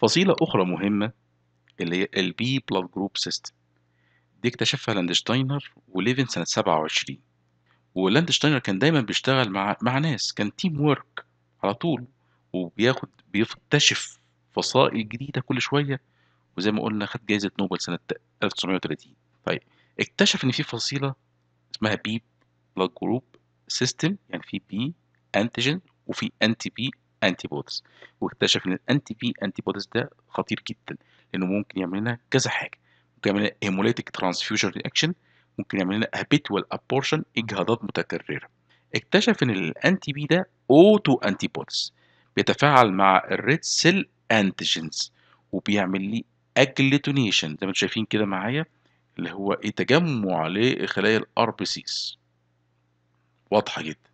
فصيلة أخرى مهمة اللي هي البي بلاد جروب سيستم دي اكتشفها لاندشتاينر وليفن سنة 27 ولاندشتاينر كان دايما بيشتغل مع مع ناس كان تيم وورك على طول وبياخد بيكتشف فصائل جديدة كل شوية وزي ما قلنا خد جائزة نوبل سنة 1930 طيب اكتشف إن في فصيلة اسمها بي بلاد جروب سيستم يعني في بي انتيجين وفي انتي بي انتي بودز واكتشف ان الانتي في انتي بودز ده خطير جدا لانه ممكن يعمل لنا كذا حاجه ممكن يعمل لنا هيموليتيك ترانسفيوجن رياكشن ممكن يعمل لنا habitual ابورشن اجهاضات متكرره اكتشف ان الانتي بي ده اوتو انتي بودز بيتفاعل مع الريد سيل انتيجنز وبيعمل لي اجلتونيشن زي ما انتم شايفين كده معايا اللي هو ايه تجمع لخلايا الار بي سيز واضحه جدا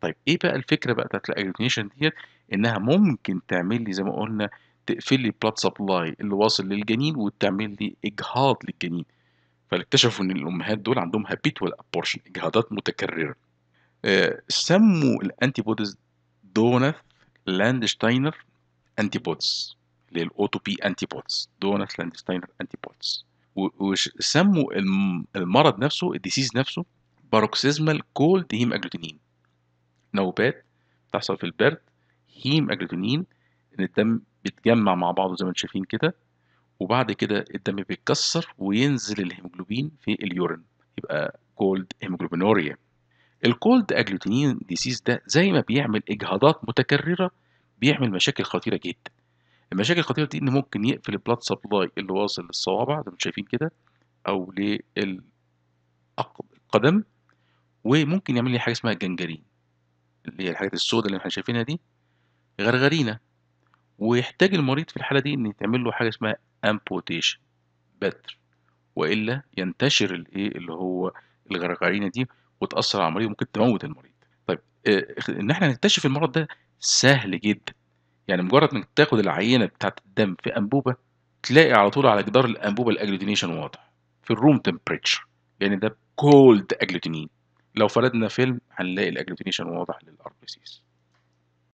طيب إيه بقى الفكرة بقى بتاعت الأجريجيشن ديت إنها ممكن تعمل لي زي ما قُلنا تقفل لي بلاد سبلاي اللي واصل للجنين وتعمل لي إجهاض للجنين، فاكتشفوا إن الأمهات دول عندهم هابيتوال ابورشن إجهاضات متكررة، الانتي آه، سمّوا الantibodies لاندشتاينر انتي بوديز اللي هي الOTP بي انتي بوديز دونث لاندشتاينر انتي بوديز وسموا المرض نفسه الديسيز نفسه كولد هيم اجلوتينين نوبات بتحصل في البرد هيم اجلوتونين إن الدم بيتجمع مع بعضه زي ما انتم شايفين كده وبعد كده الدم بيتكسر وينزل الهيموجلوبين في اليورين يبقى كولد هيموجلوبينوريا الكولد اجلوتونين ديزيز ده زي ما بيعمل اجهاضات متكرره بيعمل مشاكل خطيره جدا المشاكل الخطيره دي ان ممكن يقفل البلاد سبلاي اللي واصل للصوابع زي ما انتم شايفين كده او للقدم وممكن يعمل لي حاجه اسمها جنجرين اللي هي الحاجات السوداء اللي احنا شايفينها دي غرغرينا ويحتاج المريض في الحالة دي إن يتعمل له حاجة اسمها امبوتيشن بتر وإلا ينتشر الإيه اللي هو الغرغرينة دي وتأثر على المريض وممكن تموت المريض. طيب آه، إن احنا نكتشف المرض ده سهل جدا يعني مجرد انك تاخد العينه بتاعه الدم في انبوبه تلاقي على طول على جدار الانبوبه الاجلوتينيشن واضح في الروم تمبريتشر يعني ده كولد اجلوتينين لو فردنا فيلم هنلاقي الاجريفينيشن واضح للار بي سيز